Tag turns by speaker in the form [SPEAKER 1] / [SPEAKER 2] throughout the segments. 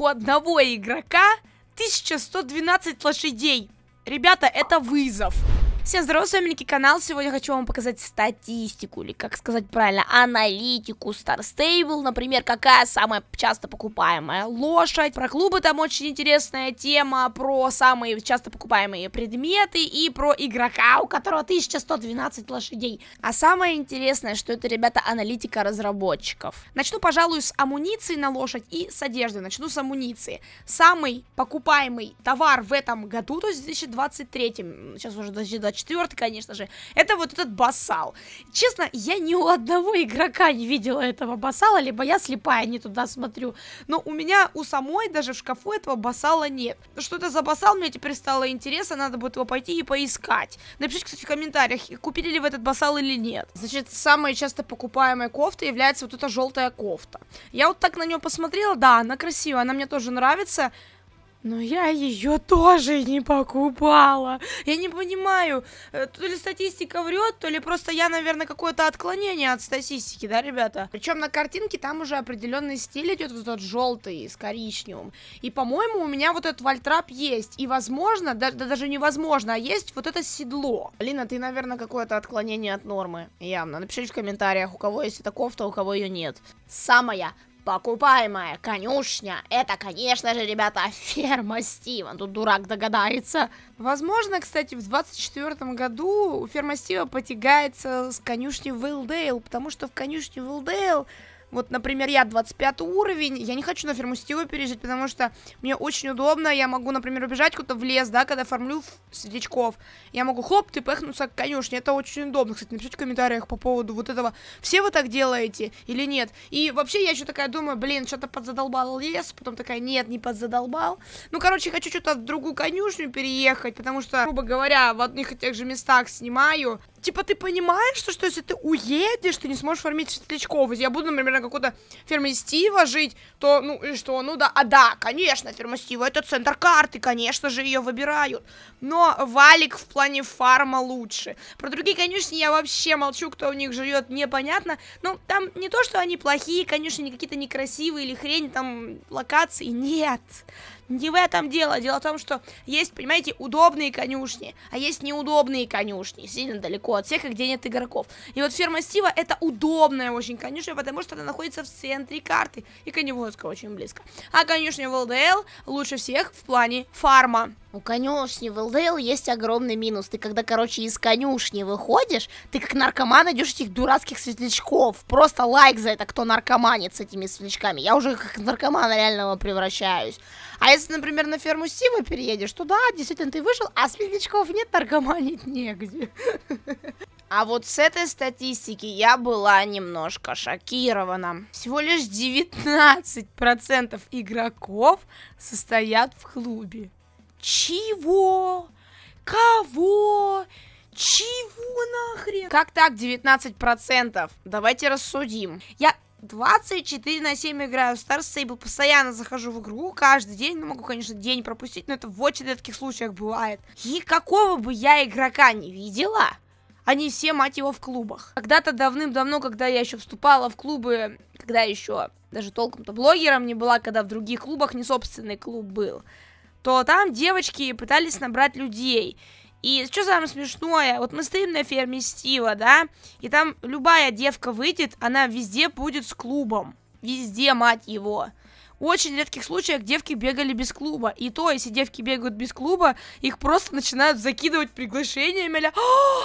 [SPEAKER 1] у одного игрока 1112 лошадей. Ребята, это вызов. Всем здорово, с вами Ники Канал. Сегодня хочу вам показать статистику, или как сказать правильно, аналитику Star Stable. Например, какая самая часто покупаемая лошадь. Про клубы там очень интересная тема, про самые часто покупаемые предметы и про игрока, у которого 1112 лошадей. А самое интересное, что это, ребята, аналитика разработчиков. Начну, пожалуй, с амуниции на лошадь и с одежды. Начну с амуниции. Самый покупаемый товар в этом году, то есть в 2023, сейчас уже 2024, четвертый, конечно же, это вот этот басал. Честно, я ни у одного игрока не видела этого басала, либо я слепая не туда смотрю. Но у меня у самой даже в шкафу этого басала нет. Что то за басал мне теперь стало интересно, надо будет его пойти и поискать. Напишите, кстати, в комментариях, купили ли вы этот басал или нет. Значит, самая часто покупаемая кофта является вот эта желтая кофта. Я вот так на нее посмотрела, да, она красивая, она мне тоже нравится, но я ее тоже не покупала. Я не понимаю, э, то ли статистика врет, то ли просто я, наверное, какое-то отклонение от статистики, да, ребята? Причем на картинке там уже определенный стиль идет, вот этот желтый с коричневым. И, по-моему, у меня вот этот вальтрап есть. И, возможно, да, да даже невозможно, а есть вот это седло. Лина, ты, наверное, какое-то отклонение от нормы. Явно. Напишите в комментариях, у кого есть таков кофта, у кого ее нет. Самая Покупаемая конюшня – это, конечно же, ребята, ферма Стива. Тут дурак догадается. Возможно, кстати, в 24 году ферма Стива потягается с конюшней Вилдейл, потому что в конюшне Вилдейл вот, например, я 25 уровень, я не хочу на ферму Стива пережить, потому что мне очень удобно, я могу, например, убежать куда-то в лес, да, когда фармлю светлячков. Я могу, хоп, ты пыхнуться к конюшне, это очень удобно. Кстати, напишите в комментариях по поводу вот этого, все вы так делаете или нет. И вообще я еще такая думаю, блин, что-то подзадолбал лес, потом такая, нет, не подзадолбал. Ну, короче, хочу что-то в другую конюшню переехать, потому что, грубо говоря, в одних и тех же местах снимаю. Типа, ты понимаешь, что, что если ты уедешь, ты не сможешь фармить светлячков? Я буду, например, например, какой-то ферме Стива жить, то, ну, и что, ну да, а да, конечно, ферма Стива это центр карты, конечно же, ее выбирают. Но валик в плане фарма лучше. Про другие конечно я вообще молчу, кто у них живет, непонятно. Ну, там не то, что они плохие, конечно, не какие-то некрасивые или хрень, там локации, нет. Не в этом дело. Дело в том, что есть, понимаете, удобные конюшни, а есть неудобные конюшни, сильно далеко от всех, где нет игроков. И вот ферма Стива это удобная очень конюшня, потому что она находится в центре карты, и коневозка очень близко. А конюшня в ЛДЛ лучше всех в плане фарма. У конюшни в ЛДЛ есть огромный минус. Ты когда, короче, из конюшни выходишь, ты как наркоман идешь этих дурацких светлячков. Просто лайк за это, кто наркоманит с этими светлячками. Я уже как наркоман реального превращаюсь. А если, например, на ферму Стива переедешь, то да, действительно, ты вышел, а светлячков нет, наркоманить негде. А вот с этой статистики я была немножко шокирована. Всего лишь 19% игроков состоят в клубе. Чего? Кого? Чего нахрен? Как так 19%? Давайте рассудим. Я 24 на 7 играю в Star Stable, постоянно захожу в игру, каждый день, ну могу, конечно, день пропустить, но это в очень редких случаях бывает. И какого бы я игрока не видела, они все, мать его, в клубах. Когда-то давным-давно, когда я еще вступала в клубы, когда еще даже толком-то блогером не была, когда в других клубах не собственный клуб был, то там девочки пытались набрать людей. И что самое смешное, вот мы стоим на ферме Стива, да, и там любая девка выйдет, она везде будет с клубом. Везде, мать его очень редких случаях девки бегали без клуба. И то, если девки бегают без клуба, их просто начинают закидывать приглашениями. Ля,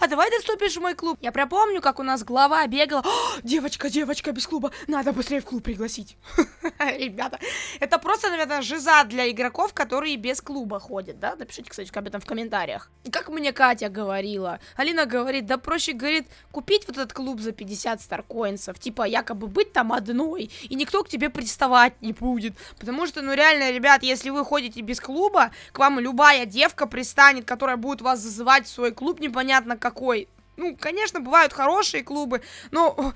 [SPEAKER 1] а давай доступишь в мой клуб. Я пропомню, как у нас глава бегала. «А, девочка, девочка без клуба, надо быстрее в клуб пригласить. Ребята, это просто, наверное, жиза для игроков, которые без клуба ходят, да? Напишите, кстати, об этом в комментариях. как мне Катя говорила, Алина говорит, да проще, говорит, купить вот этот клуб за 50 старкоинсов. Типа, якобы быть там одной, и никто к тебе приставать не будет будет. Потому что, ну реально, ребят, если вы ходите без клуба, к вам любая девка пристанет, которая будет вас зазывать в свой клуб непонятно какой ну, конечно, бывают хорошие клубы, но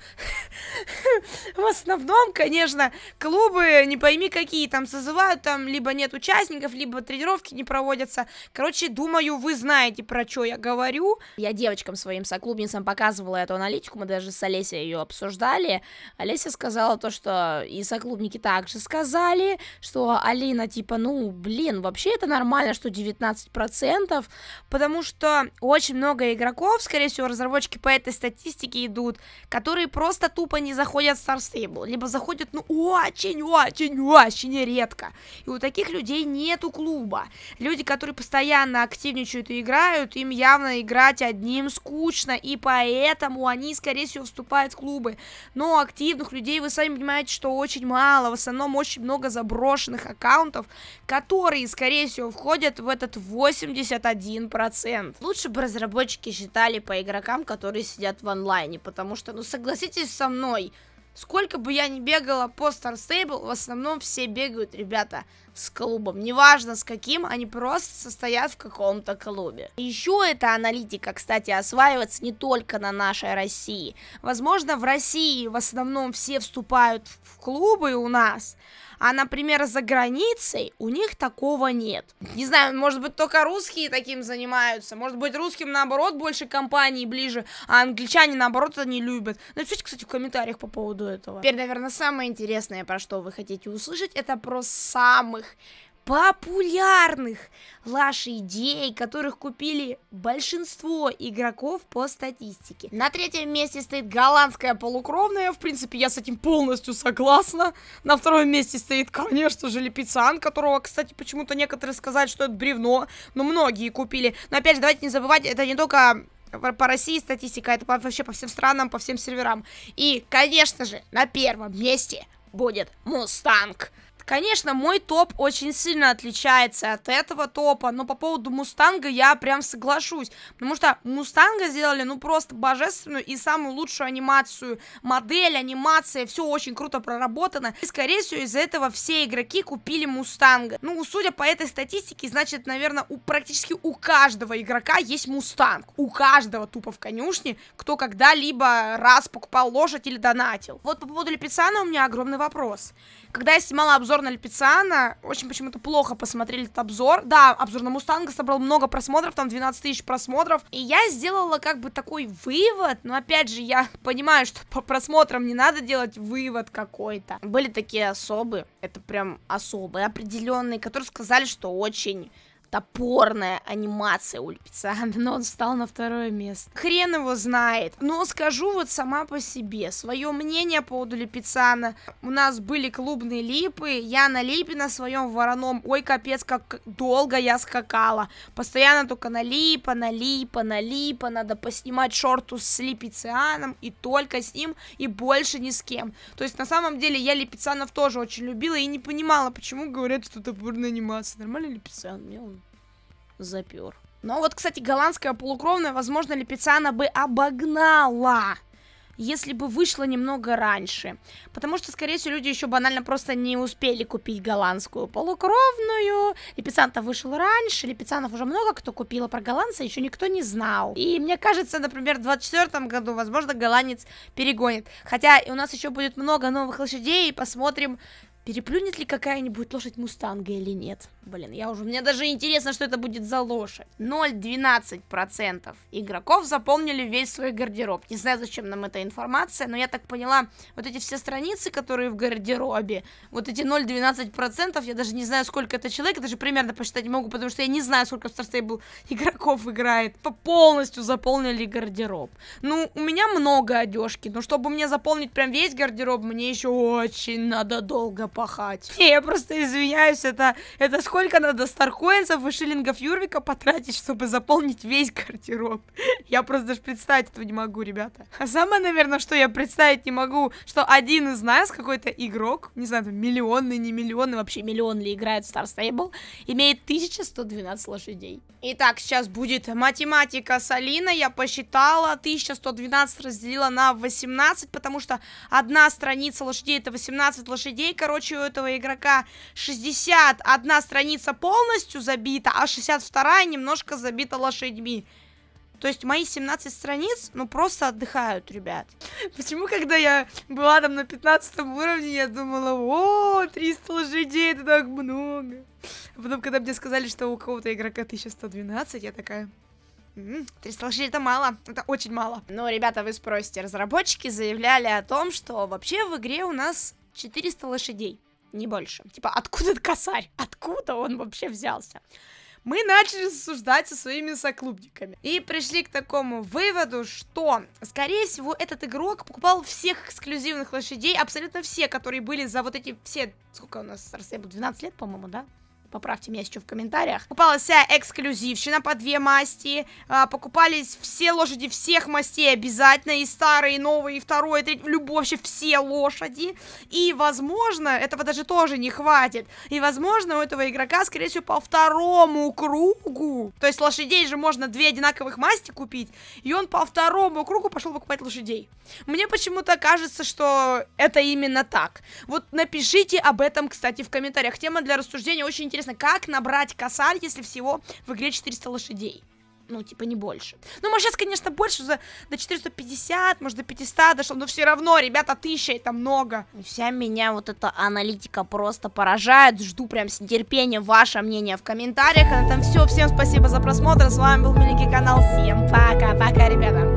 [SPEAKER 1] в основном, конечно, клубы, не пойми какие, там созывают, там либо нет участников, либо тренировки не проводятся. Короче, думаю, вы знаете, про что я говорю. Я девочкам своим соклубницам показывала эту аналитику, мы даже с Олесей ее обсуждали. Олеся сказала то, что и соклубники также сказали, что Алина, типа, ну, блин, вообще это нормально, что 19%, потому что очень много игроков, скорее всего, разработчики по этой статистике идут, которые просто тупо не заходят в Star Stable, либо заходят, ну, очень-очень-очень редко. И у таких людей нету клуба. Люди, которые постоянно активничают и играют, им явно играть одним скучно, и поэтому они, скорее всего, вступают в клубы. Но активных людей, вы сами понимаете, что очень мало, в основном очень много заброшенных аккаунтов, которые, скорее всего, входят в этот 81%. Лучше бы разработчики считали по игрокам игрокам, которые сидят в онлайне. Потому что, ну согласитесь со мной, сколько бы я ни бегала по Star Stable, в основном все бегают, ребята, с клубом. Неважно с каким, они просто состоят в каком-то клубе. Еще эта аналитика, кстати, осваивается не только на нашей России. Возможно, в России в основном все вступают в клубы у нас, а, например, за границей у них такого нет. Не знаю, может быть, только русские таким занимаются. Может быть, русским, наоборот, больше компаний ближе, а англичане, наоборот, они любят. Напишите, кстати, в комментариях по поводу этого. Теперь, наверное, самое интересное, про что вы хотите услышать, это про самых популярных лошадей, которых купили большинство игроков по статистике. На третьем месте стоит голландская полукровная, в принципе, я с этим полностью согласна. На втором месте стоит, конечно же, лепицан, которого, кстати, почему-то некоторые сказали, что это бревно, но многие купили. Но опять же, давайте не забывать, это не только по России статистика, это вообще по всем странам, по всем серверам. И, конечно же, на первом месте будет Мустанг. Конечно, мой топ очень сильно отличается от этого топа, но по поводу Мустанга я прям соглашусь, потому что Мустанга сделали, ну, просто божественную и самую лучшую анимацию, модель, анимация, все очень круто проработано, и, скорее всего, из-за этого все игроки купили Мустанга. Ну, судя по этой статистике, значит, наверное, у практически у каждого игрока есть Мустанг, у каждого тупо в конюшне, кто когда-либо раз покупал лошадь или донатил. Вот по поводу Лепицана у меня огромный вопрос. Когда я снимала обзор обзор на Лепициана. Очень почему-то плохо посмотрели этот обзор. Да, обзор на Мустанга собрал много просмотров, там 12 тысяч просмотров. И я сделала как бы такой вывод, но опять же, я понимаю, что по просмотрам не надо делать вывод какой-то. Были такие особы, это прям особые, определенные, которые сказали, что очень топорная анимация у Лепицана, но он стал на второе место. Хрен его знает. Но скажу вот сама по себе. Свое мнение по поводу Лепицана. У нас были клубные липы. Я на липе на своем вороном. Ой, капец, как долго я скакала. Постоянно только на липа, на липа, на липа. Надо поснимать шорту с Лепицианом. И только с ним, и больше ни с кем. То есть, на самом деле, я Лепицанов тоже очень любила и не понимала, почему говорят, что топорная анимация. Нормально Лепицан? Мне он запер. Но вот, кстати, голландская полукровная, возможно, Лепицана бы обогнала, если бы вышла немного раньше. Потому что, скорее всего, люди еще банально просто не успели купить голландскую полукровную. Лепицан-то вышел раньше, Лепицанов уже много кто купил, а про голландца еще никто не знал. И мне кажется, например, в 24 году, возможно, голландец перегонит. Хотя у нас еще будет много новых лошадей, и посмотрим, Переплюнет ли какая-нибудь лошадь Мустанга или нет? Блин, я уже... Мне даже интересно, что это будет за лошадь. 0,12% игроков заполнили весь свой гардероб. Не знаю, зачем нам эта информация, но я так поняла, вот эти все страницы, которые в гардеробе, вот эти 0,12%, я даже не знаю, сколько это человек, даже примерно посчитать не могу, потому что я не знаю, сколько в Star Stable игроков играет. По полностью заполнили гардероб. Ну, у меня много одежки, но чтобы мне заполнить прям весь гардероб, мне еще очень надо долго пахать. Не, я просто извиняюсь, это, это сколько надо старкоинцев и шиллингов Юрвика потратить, чтобы заполнить весь гардероб. Я просто даже представить этого не могу, ребята. А самое, наверное, что я представить не могу, что один из нас, какой-то игрок, не знаю, там миллионный, не миллионный, вообще миллион ли играет в Star Stable, имеет 1112 лошадей. Итак, сейчас будет математика с Алиной. Я посчитала, 1112 разделила на 18, потому что одна страница лошадей это 18 лошадей, короче, короче, у этого игрока 61 страница полностью забита, а 62 немножко забита лошадьми. То есть мои 17 страниц, ну, просто отдыхают, ребят. Почему, когда я была там на 15 уровне, я думала, о, 300 лошадей, это так много. А потом, когда мне сказали, что у кого-то игрока 1112, я такая... 300 лошадей это мало, это очень мало. Ну, ребята, вы спросите, разработчики заявляли о том, что вообще в игре у нас 400 лошадей, не больше. Типа, откуда этот косарь? Откуда он вообще взялся? мы начали рассуждать со своими соклубниками. И пришли к такому выводу, что, скорее всего, этот игрок покупал всех эксклюзивных лошадей, абсолютно все, которые были за вот эти все, сколько у нас, Арсен, 12 лет, по-моему, да? Поправьте меня еще в комментариях. Покупалась вся эксклюзивщина по две масти. А, покупались все лошади всех мастей обязательно. И старые, и новые, и второе, и третье. Любовь, все лошади. И, возможно, этого даже тоже не хватит. И, возможно, у этого игрока, скорее всего, по второму кругу. То есть лошадей же можно две одинаковых масти купить. И он по второму кругу пошел покупать лошадей. Мне почему-то кажется, что это именно так. Вот напишите об этом, кстати, в комментариях. Тема для рассуждения очень интересная интересно, как набрать косарь, если всего в игре 400 лошадей? ну, типа, не больше. Ну, мы сейчас, конечно, больше, за, до 450, может, до 500 дошло, но все равно, ребята, 1000 это много. Вся меня вот эта аналитика просто поражает, жду прям с нетерпением ваше мнение в комментариях. А на этом все, всем спасибо за просмотр, с вами был Мелики канал, всем пока-пока, ребята.